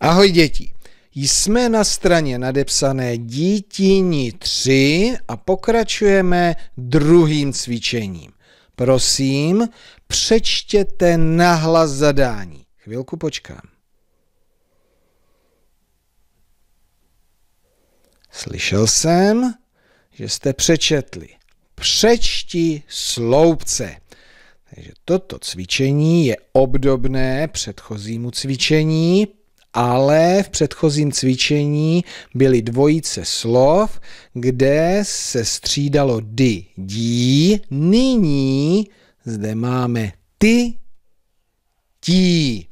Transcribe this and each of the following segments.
Ahoj děti. Jsme na straně nadepsané dítíni 3 a pokračujeme druhým cvičením. Prosím, přečtěte nahlas zadání. Chvilku počkám. Slyšel jsem, že jste přečetli. Přečti sloupce. Takže toto cvičení je obdobné předchozímu cvičení ale v předchozím cvičení byly dvojice slov, kde se střídalo di, dí. Nyní zde máme ty, tí.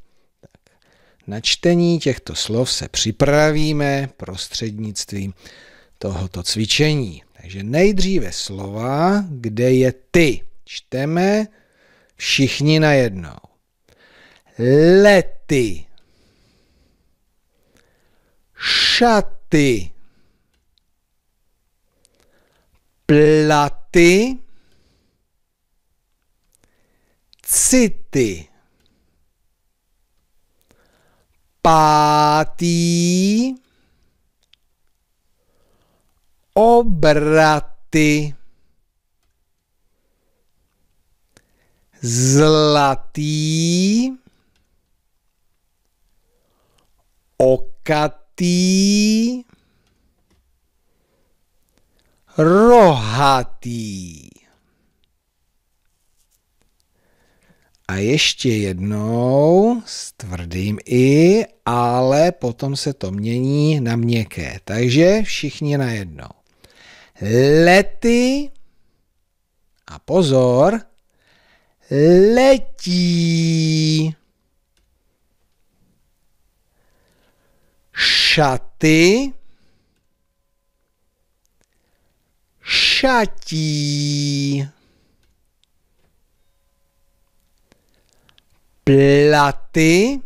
Na čtení těchto slov se připravíme prostřednictvím tohoto cvičení. Takže nejdříve slova, kde je ty. Čteme všichni najednou. Lety šaty, platy, city, pátý, obraty, zlatý, okat, rohatý, rohatý. A ještě jednou s tvrdým i, ale potom se to mění na měkké. Takže všichni najednou. Lety a pozor, letí. šaty, šatí, platy,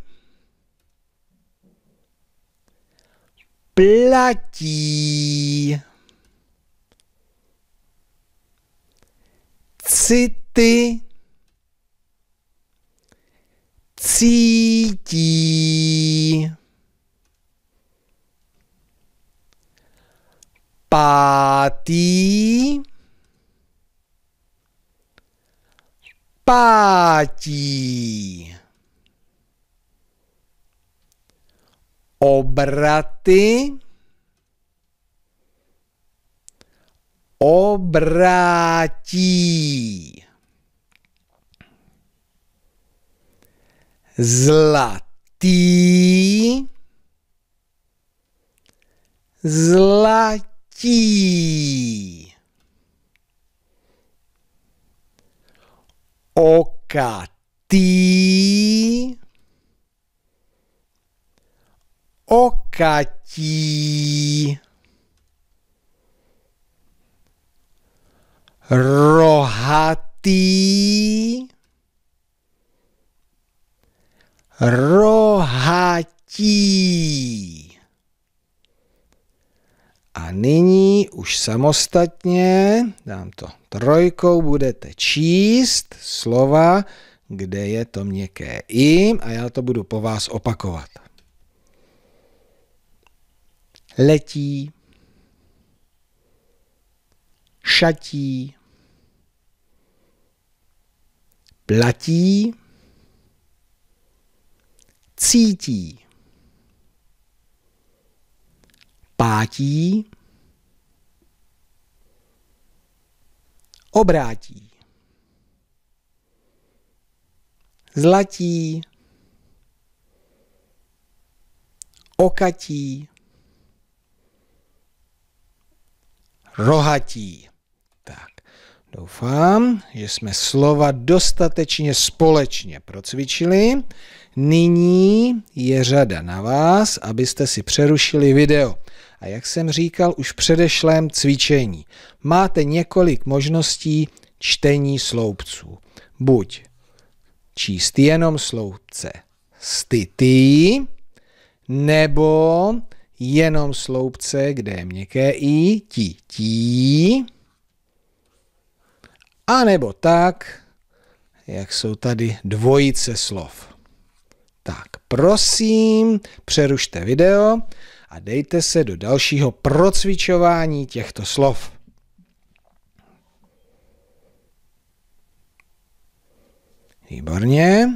platí, city, cíl, pátý, pátí. Obraty, obrátí. Zlatý, zlatý Chi. Okati. Okati. Rohati. ro. už samostatně, dám to trojkou, budete číst slova, kde je to měkké i a já to budu po vás opakovat. Letí, šatí, platí, cítí, pátí, obrátí. Zlatí, okatí, rohatí. Doufám, že jsme slova dostatečně společně procvičili. Nyní je řada na vás, abyste si přerušili video. A jak jsem říkal už v předešlém cvičení, máte několik možností čtení sloupců. Buď číst jenom sloupce stytý, nebo jenom sloupce, kde je měkké i, ti, ti. A nebo tak, jak jsou tady dvojice slov. Tak, prosím, přerušte video a dejte se do dalšího procvičování těchto slov. Výborně,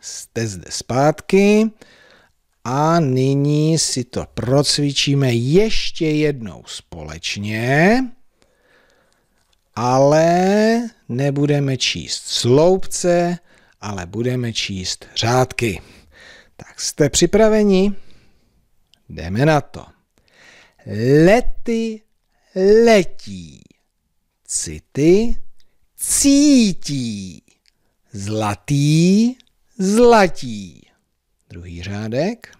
jste zde zpátky a nyní si to procvičíme ještě jednou společně ale nebudeme číst sloupce, ale budeme číst řádky. Tak jste připraveni? Jdeme na to. Lety letí, city cítí, zlatý zlatí. Druhý řádek.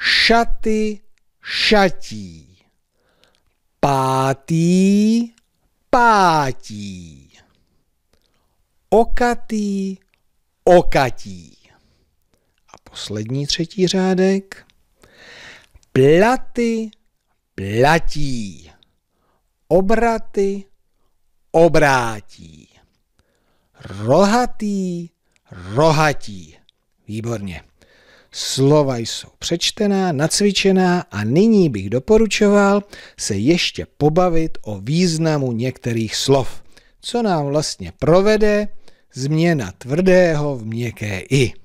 Šaty šatí, pátý pátí. Okatý, okatí. A poslední třetí řádek. Platy, platí. Obraty, obrátí. Rohatý, rohatí. Výborně. Slova jsou přečtená, nacvičená a nyní bych doporučoval se ještě pobavit o významu některých slov, co nám vlastně provede změna tvrdého v měkké i.